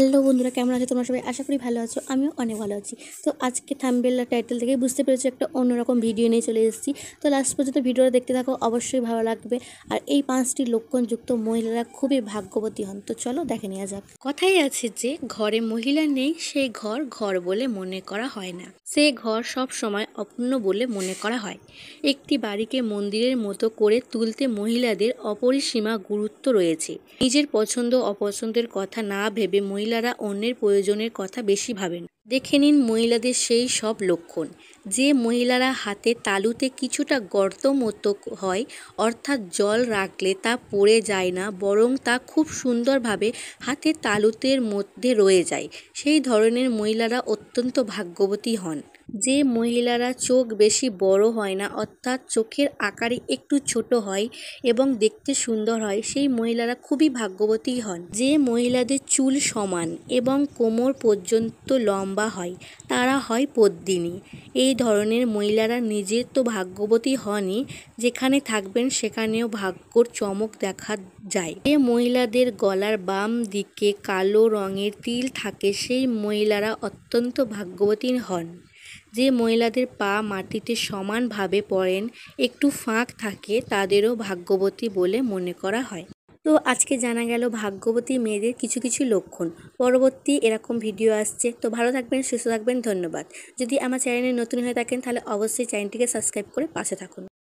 hello বন্ধুরা কেমন আছে তোমরা সবাই আশা করি ভালো আছো আমিও অনেক ভালো আছি তো আজকে থাম্বেলার টাইটেল থেকে বুঝতে পেরেছো একটা অন্যরকম ভিডিও নিয়ে চলে এসেছি তো লাস্ট পর্যন্ত ভিডিওটা দেখতে থাকো অবশ্যই ভালো লাগবে আর এই পাঁচটি লক্ষণযুক্ত মহিলারা খুবই ভাগ্যবতী হন তো চলো দেখে নেওয়া যাক কথাই আছে যে ঘরে মহিলা নেই সেই ঘর ঘর বলে মনে করা হয় না সে ঘর সব সময় অপূর্ণ বলে মনে করা হয় একটি বাড়িকে মন্দিরের মতো করে তুলতে মহিলাদের অপরিসীমা গুরুত্ব রয়েছে নিজের পছন্দ অপছন্দের কথা না ভেবে মহিলা মহিলারা অন্যের প্রয়োজনের কথা বেশি ভাবেন দেখে নিন মহিলাদের সেই সব লক্ষণ যে মহিলারা হাতে তালুতে কিছুটা গর্ত মতো হয় অর্থাৎ জল রাখলে তা পড়ে যায় না বরং তা খুব সুন্দরভাবে হাতে তালুতের মধ্যে রয়ে যায় সেই ধরনের মহিলারা অত্যন্ত ভাগ্যবতী হন যে মহিলারা চোখ বেশি বড় হয় না অর্থাৎ চোখের আকারে একটু ছোট হয় এবং দেখতে সুন্দর হয় সেই মহিলারা খুবই ভাগ্যবতী হন যে মহিলাদের চুল সমান এবং কোমর পর্যন্ত লম্বা হয় তারা হয় পদ্মিনী এই ধরনের মহিলারা নিজের তো ভাগ্যবতী হনই যেখানে থাকবেন সেখানেও ভাগ্যর চমক দেখা যায় যে মহিলাদের গলার বাম দিকে কালো রঙের তিল থাকে সেই মহিলারা অত্যন্ত ভাগ্যবতী হন যে মহিলাদের পা মাটিতে সমানভাবে পড়েন একটু ফাঁক থাকে তাদেরও ভাগ্যবতী বলে মনে করা হয় তো আজকে জানা গেল ভাগ্যবতী মেয়েদের কিছু কিছু লক্ষণ পরবর্তী এরকম ভিডিও আসছে তো ভালো থাকবেন সুস্থ থাকবেন ধন্যবাদ যদি আমার চ্যানেলে নতুন হয়ে থাকেন তাহলে অবশ্যই চ্যানেলটিকে সাবস্ক্রাইব করে পাশে থাকুন